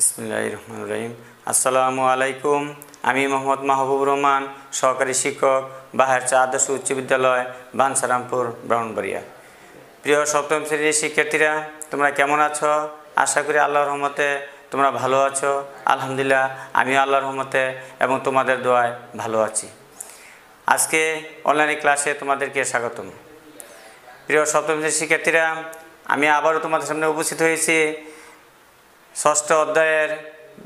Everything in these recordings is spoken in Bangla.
ইসমিল্লাহ রহমান রহিম আসসালামু আলাইকুম আমি মোহাম্মদ মাহবুব রহমান সহকারী শিক্ষক বাহারচা আদর্শ উচ্চ বিদ্যালয় বানসারামপুর ব্রাউনবাড়িয়া প্রিয় সপ্তম শ্রেণীর শিক্ষার্থীরা তোমরা কেমন আছো আশা করি আল্লাহ রহমতে তোমরা ভালো আছো আলহামদুলিল্লাহ আমি আল্লাহ রহমতে এবং তোমাদের দোয়ায় ভালো আছি আজকে অনলাইন ক্লাসে তোমাদেরকে স্বাগতম প্রিয় সপ্তম শ্রেণীর শিক্ষার্থীরা আমি আবারও তোমাদের সামনে উপস্থিত হয়েছি ষষ্ঠ অধ্যায়ের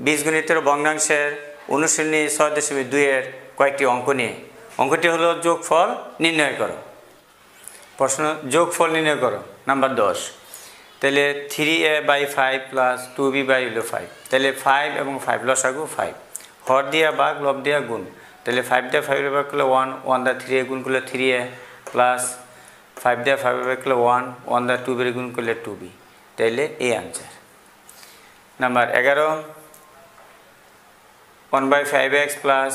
বীজগণিতের ভগ্নাংশের অনুশীলনী ছয় দশমিক দুইয়ের কয়েকটি অঙ্ক নিয়ে অঙ্কটি যোগ যোগফল নির্ণয় করো প্রশ্ন যোগফল নির্ণয় করো নাম্বার দশ তাহলে three A by five plus two B by হলো ফাইভ তাহলে ফাইভ এবং ফাইভ আগু ফাইভ হর দিয়া বাঘ লভ দিয়া গুণ তাহলে ফাইভ দিয়ে ফাইভ বাঘ করলে ওয়ান ওয়ান দা থ্রি এ গুণ করলে থ্রি এ প্লাস ফাইভ দিয়ে ফাইভ বাঘ করলে ওয়ান ওয়ান দা টু বি গুণ করলে টু বি তাহলে এই আনসার নাম্বার এগারো one by five x plus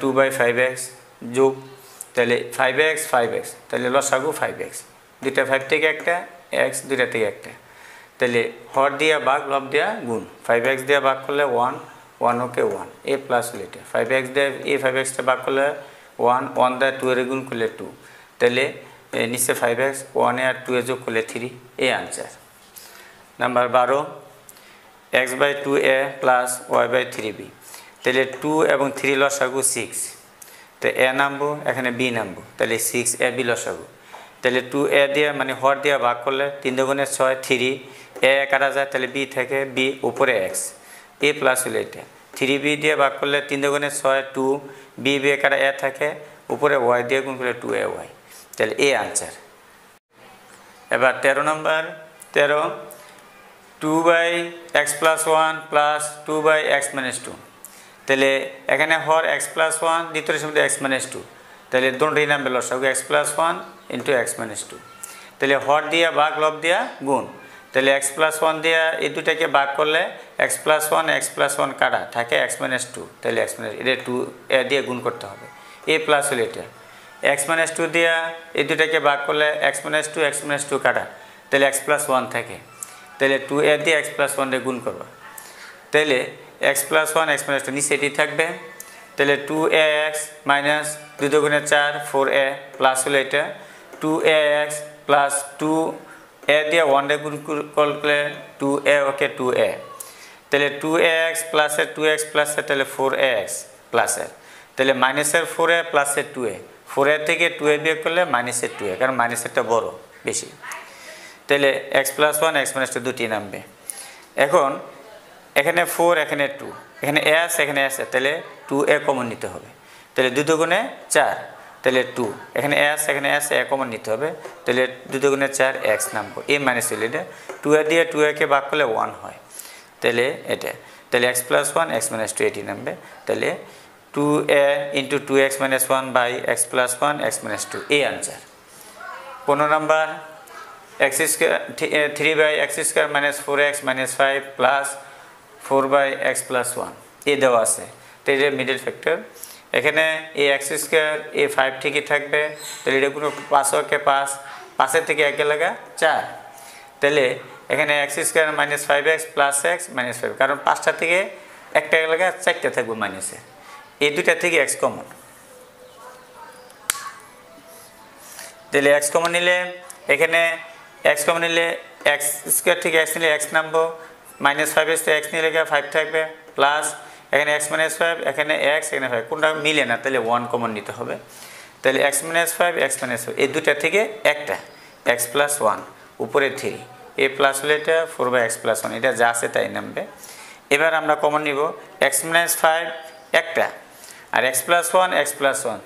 two by five X যোগ তাহলে ফাইভ এক্স ফাইভ এক্স তাহলে লসাগু ফাইভ এক্স দুইটা ফাইভ থেকে একটা এক্স দুইটা থেকে একটা তাহলে হর দিয়া বাঘ লব দিয়া গুণ ফাইভ এক্স দিয়ে বাঘ করলে one one okay one A plus হলে এটা ফাইভ এক্স দিয়ে এ ফাইভ এক্সটা বাঘ করলে ওয়ান ওয়ান দেয় টু এর গুণ করলে টু তাহলে নিশ্চয় ফাইভ এক্স ওয়ানে আর টু এ যোগ করলে থ্রি এ আনসার নাম্বার বারো X by two A plus Y by three B তাহলে টু এবং থ্রি লসাগু সিক্স তো এ নামবো এখানে বি নামবো তাহলে সিক্স এ বি লসাগু তাহলে টু এ দিয়ে মানে হর দিয়ে ভাগ করলে তিন দুগুণে ছয় থ্রি এ কাটা যায় তাহলে বি থেকে বি উপরে এক্স এ প্লাস হলো এটা থ্রি বি দিয়ে ভাগ করলে তিন দুগুণে ছয় টু বি বি কাটা এ থাকে উপরে ওয়াই দিয়ে গুণ করলে টু এ ওয়াই তাহলে এ आंसर এবার তেরো নম্বর তেরো two by x plus one plus two by X minus two তাহলে এখানে হর এক্স প্লাস ওয়ান দ্বিতীয় সমিতি এক্স মাইনাস টু তাহলে দুটোই নামবে লসাগু X plus one into X minus two তাহলে হর দিয়া বাঘ লব দিয়া গুণ তাহলে এক্স প্লাস ওয়ান দিয়া এই দুটাকে বাঘ করলে x plus one x plus one কাটা থাকে এক্স মাইনাস টু তাহলে এক্স মাইনাস এটা টু এ দিয়ে গুণ করতে হবে এ প্লাস হলে এটা এক্স মাইনাস টু দিয়া এই দুটাকে বাঘ করলে X minus two X minus two কাটা তাহলে এক্স প্লাস ওয়ান থাকে তাহলে টু এ দিয়ে এক্স প্লাস ওয়ানটা গুণ করবো তাহলে x plus one x minus two নিচে এটি থাকবে তাহলে টু এ এক্স মাইনাস দুই গুণে চার ফোর এ প্লাস হলো এটা two A X plus two A দিয়ে ওয়ান ডে গুণ করলে two A okay two A তাহলে টু এ এক্স প্লাসের টু এক্স প্লাসের তাহলে ফোর এ এক্স প্লাসের তাহলে মাইনাসের ফোর এ প্লাসের টু এ ফোর এ থেকে টু এ বিয়োগ করলে মাইনাসের টু এ কারণ মাইনাসেরটা বড় বেশি তাহলে x plus one x minus two দুটি নামবে এখন এখানে ফোর এখানে টু এখানে এ আছে এখানে এস তাহলে টু এ কমন নিতে হবে তাহলে দুটো গুণে চার তাহলে টু এখানে এ আছে এখানে এস এ কমন নিতে হবে তাহলে দুটো গুণে চার এক্স নামবো এ মাইনাস হইলে এটা টু এ দিয়ে টু একে ভাগ করলে ওয়ান হয় তাহলে এটা তাহলে x plus one x minus two এটি নামবে তাহলে two A into two X minus one by x plus one x minus two এ আনসার পনেরো number X square three by X square minus four X minus five plus four by x plus one এ দেওয়া আছে তো এটা মিডল ফ্যাক্টর এখানে এ এক্স স্কোয়ার এ ফাইভ ঠিকই থাকবে তাহলে এটা কোনো পাঁচকে পাঁচ পাঁচের থেকে একে লাগা চার তাহলে এখানে x square minus five x plus x minus five কারণ পাঁচটা থেকে একটা লাগা চারটা থাকবে মাইনাসে এই দুটা থেকে এক্স কমন তাহলে এক্স কমন নিলে এখানে এক্স কমে নিলে এক্স স্কোয়ার থেকে এক্স নিলে এক্স নামবো মাইনাস ফাইভ এসে এক্স নিলে ফাইভ থাকবে প্লাস এখানে এক্স মাইনাস ফাইভ এখানে এক্স এখানে ফাইভ কোনটা মিলে না তাহলে ওয়ান কমন নিতে হবে তাহলে x minus five x minus five এই দুটা থেকে একটা এক্স প্লাস ওয়ান উপরে থ্রি এ প্লাস হলে এটা four by x plus one এটা যা আছে তাই নামবে এবার আমরা কমন নিব এক্স মাইনাস ফাইভ একটা আর x plus one x plus one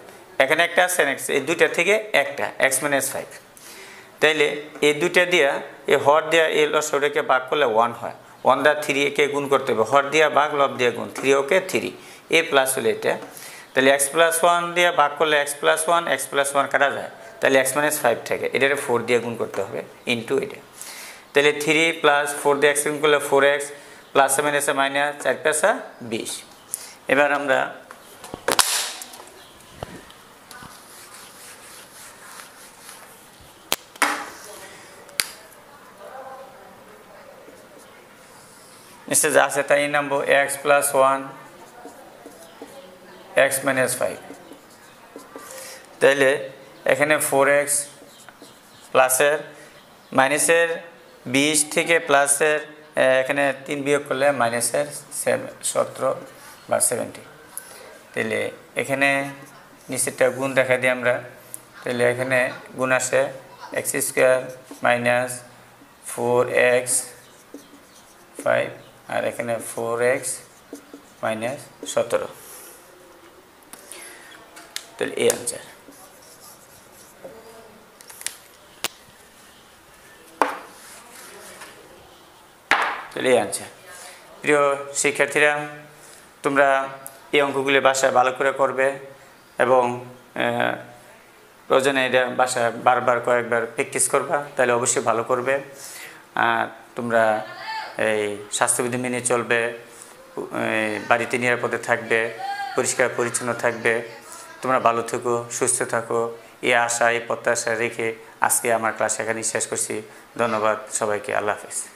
এখানে একটা আছে এই দুইটা থেকে একটা এক্স মাইনাস ফাইভ তাইলে এই দুইটা দিয়া এই হর দিয়া এই লসটাকে বাঘ করলে ওয়ান হয় ওয়ান দা থ্রি একে গুণ করতে হবে হর দিয়া বাঘ লব দিয়া গুণ থ্রি ওকে থ্রি এ প্লাস হলে এটা তাহলে এক্স প্লাস ওয়ান দিয়ে বাঘ করলে x plus one x plus one কাটা যায় তাহলে এক্স মাইনাস ফাইভ থাকে এটাকে ফোর দিয়ে গুণ করতে হবে ইনটু এটা তাহলে থ্রি প্লাস ফোর দিয়ে এক্স গুণ করলে ফোর এক্স প্লাস মাইনাসে মাইনাস চার পেসা বিশ এবার আমরা নিচে যা আছে তাই নামবো x plus one x minus five তাইলে এখানে ফোর এক্স প্লাসের মাইনাসের বিশ থেকে প্লাসের এখানে তিন বিয়োগ করলে মাইনাসের সতেরো বা সেভেন্টি তাহলে এখানে নিচেরটা গুণ দেখা দিই আমরা তাহলে এখানে গুণ আসে x square minus four x five আর এখানে ফোর এক্স মাইনাস সতেরো তাহলে এই আনসার তাহলে এই আনসার প্রিয় শিক্ষার্থীরা তোমরা এই অঙ্কগুলি বাসায় ভালো করে করবে এবং প্রয়োজনে এটা বাসায় বারবার কয়েকবার প্র্যাকটিস করবা তাহলে অবশ্যই ভালো করবে আর তোমরা এই স্বাস্থ্যবিধি মেনে চলবে বাড়িতে নিরাপদে থাকবে পরিষ্কার পরিচ্ছন্ন থাকবে তোমরা ভালো থেকো সুস্থ থাকো এই আশা এই প্রত্যাশা রেখে আজকে আমার ক্লাস এখানেই শেষ করছি ধন্যবাদ সবাইকে আল্লাহ হাফিজ